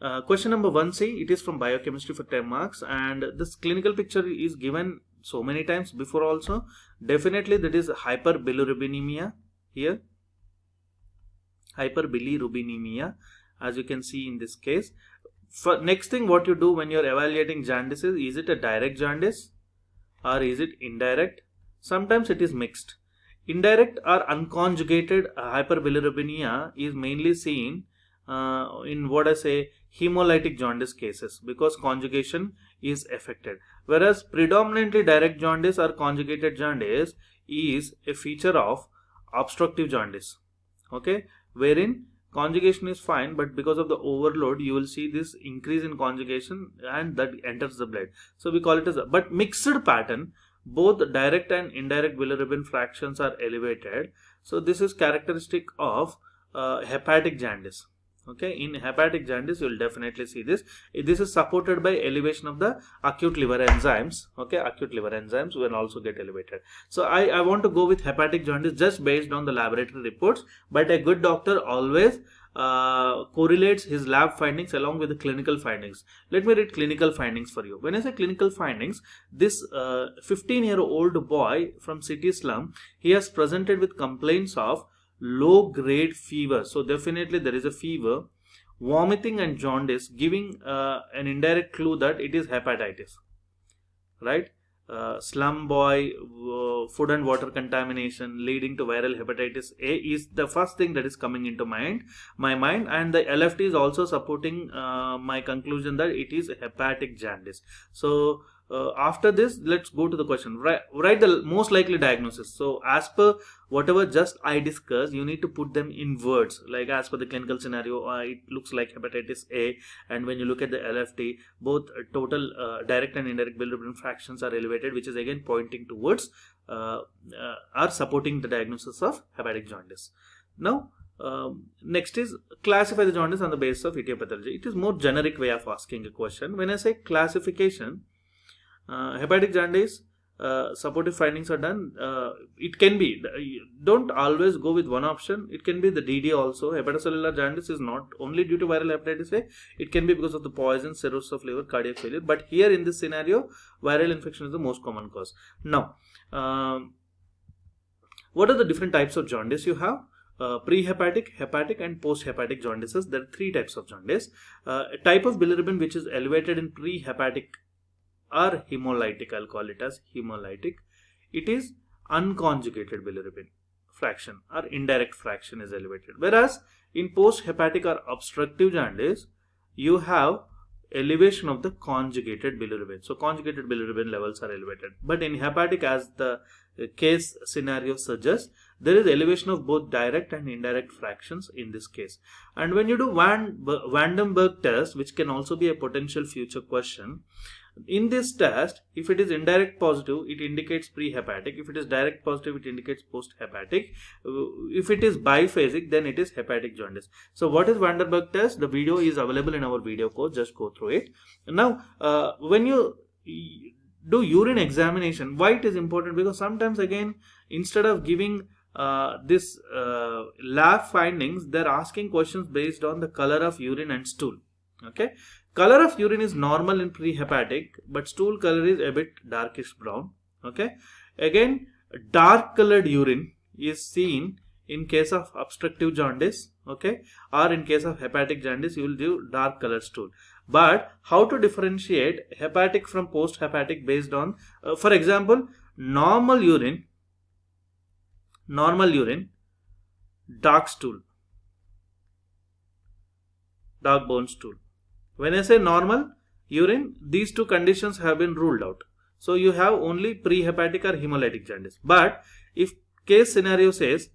Uh, question number 1c, it is from biochemistry for 10 marks and this clinical picture is given so many times before also. Definitely that is hyperbilirubinemia here. Hyperbilirubinemia as you can see in this case. For next thing what you do when you're evaluating jaundice is, is it a direct jaundice or is it indirect? Sometimes it is mixed. Indirect or unconjugated hyperbilirubinemia is mainly seen uh, in what I say hemolytic jaundice cases because conjugation is affected. Whereas predominantly direct jaundice or conjugated jaundice is a feature of obstructive jaundice. Okay, wherein conjugation is fine but because of the overload you will see this increase in conjugation and that enters the blood. So we call it as a but mixed pattern both direct and indirect bilirubin fractions are elevated. So this is characteristic of uh, hepatic jaundice okay in hepatic jaundice you will definitely see this this is supported by elevation of the acute liver enzymes okay acute liver enzymes will also get elevated so i i want to go with hepatic jaundice just based on the laboratory reports but a good doctor always uh, correlates his lab findings along with the clinical findings. Let me read clinical findings for you. When I say clinical findings, this 15-year-old uh, boy from city slum, he has presented with complaints of low grade fever so definitely there is a fever vomiting and jaundice giving uh, an indirect clue that it is hepatitis right uh, slum boy uh, food and water contamination leading to viral hepatitis a is the first thing that is coming into mind my mind and the lft is also supporting uh, my conclusion that it is hepatic jaundice so uh, after this let's go to the question write, write the most likely diagnosis so as per whatever just i discussed you need to put them in words like as per the clinical scenario uh, it looks like hepatitis a and when you look at the lft both uh, total uh, direct and indirect bilirubin fractions are elevated which is again pointing towards uh, uh, are supporting the diagnosis of hepatic jaundice now um, next is classify the jaundice on the basis of etiology. It is more generic way of asking a question. When I say classification, uh, hepatic jaundice uh, supportive findings are done uh, it can be don't always go with one option it can be the dd also hepatocellular jaundice is not only due to viral hepatitis a it can be because of the poison cirrhosis of liver cardiac failure but here in this scenario viral infection is the most common cause now um, what are the different types of jaundice you have? Uh, hepatic hepatic and post-hepatic jaundices. There are three types of jaundice. Uh, type of bilirubin which is elevated in pre-hepatic or hemolytic, I'll call it as hemolytic. It is unconjugated bilirubin fraction or indirect fraction is elevated. Whereas in post-hepatic or obstructive jaundice, you have elevation of the conjugated bilirubin. So conjugated bilirubin levels are elevated. But in hepatic as the case scenario suggests, there is elevation of both direct and indirect fractions in this case. And when you do Van, Vandenberg test, which can also be a potential future question, in this test, if it is indirect positive, it indicates prehepatic. If it is direct positive, it indicates posthepatic. Uh, if it is biphasic, then it is hepatic jaundice. So what is Vandenberg test? The video is available in our video course. Just go through it. Now, uh, when you do urine examination why it is important because sometimes again instead of giving uh, this uh, lab findings they're asking questions based on the color of urine and stool okay color of urine is normal in prehepatic but stool color is a bit darkish brown okay again dark colored urine is seen in case of obstructive jaundice okay or in case of hepatic jaundice you will do dark colored stool but how to differentiate hepatic from post-hepatic based on uh, for example normal urine normal urine dark stool dark bone stool when i say normal urine these two conditions have been ruled out so you have only prehepatic or hemolytic jaundice but if case scenario says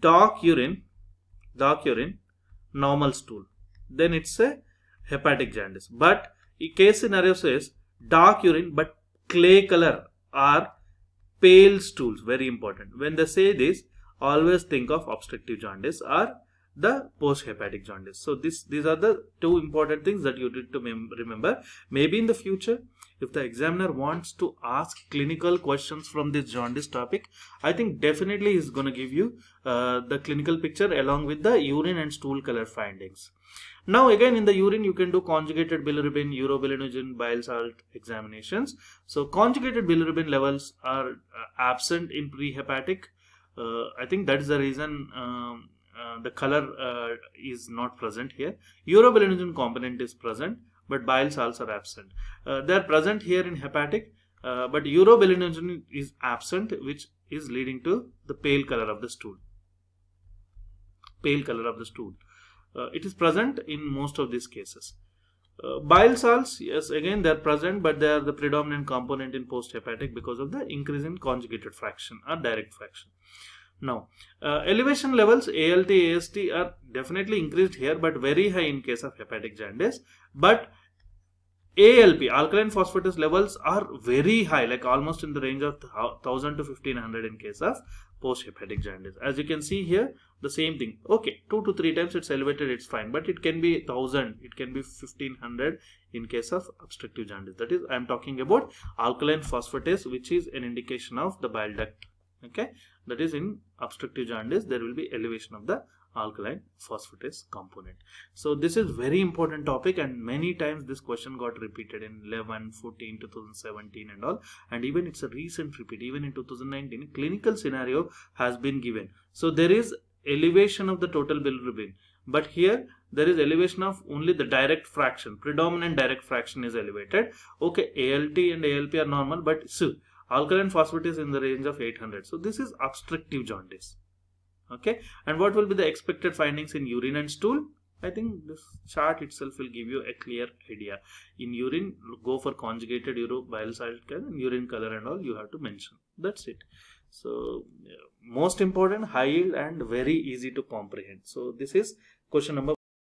dark urine dark urine normal stool then it's a hepatic jaundice. But case scenario says dark urine but clay color are pale stools. Very important. When they say this, always think of obstructive jaundice or the post-hepatic jaundice. So this, these are the two important things that you need to remember. Maybe in the future, if the examiner wants to ask clinical questions from this jaundice topic, I think definitely he's going to give you uh, the clinical picture along with the urine and stool color findings. Now again in the urine you can do conjugated bilirubin, urobilinogen, bile salt examinations. So conjugated bilirubin levels are uh, absent in prehepatic. Uh, I think that is the reason um, uh, the color uh, is not present here. Urobilinogen component is present but bile salts are absent. Uh, they are present here in hepatic but urobilinogen is absent which is leading to the pale color of the stool. Pale color of the stool. Uh, it is present in most of these cases. Uh, bile salts, yes, again they are present, but they are the predominant component in post-hepatic because of the increase in conjugated fraction or direct fraction. Now, uh, elevation levels ALT, AST are definitely increased here but very high in case of hepatic jaundice. But ALP, alkaline phosphatase levels are very high, like almost in the range of 1000 to 1500 in case of post-hepatic jaundice. As you can see here, the same thing. Okay, 2 to 3 times it's elevated, it's fine. But it can be 1000, it can be 1500 in case of obstructive jaundice. That is, I am talking about alkaline phosphatase, which is an indication of the bile duct. Okay, that is in obstructive jaundice, there will be elevation of the alkaline phosphatase component. So this is very important topic and many times this question got repeated in 11, 14, 2017 and all and even it's a recent repeat even in 2019 clinical scenario has been given. So there is elevation of the total bilirubin but here there is elevation of only the direct fraction predominant direct fraction is elevated okay ALT and ALP are normal but so alkaline phosphatase in the range of 800 so this is obstructive jaundice okay and what will be the expected findings in urine and stool I think this chart itself will give you a clear idea. In urine, go for conjugated uro bile and urine color and all you have to mention. That's it. So, most important, high yield and very easy to comprehend. So, this is question number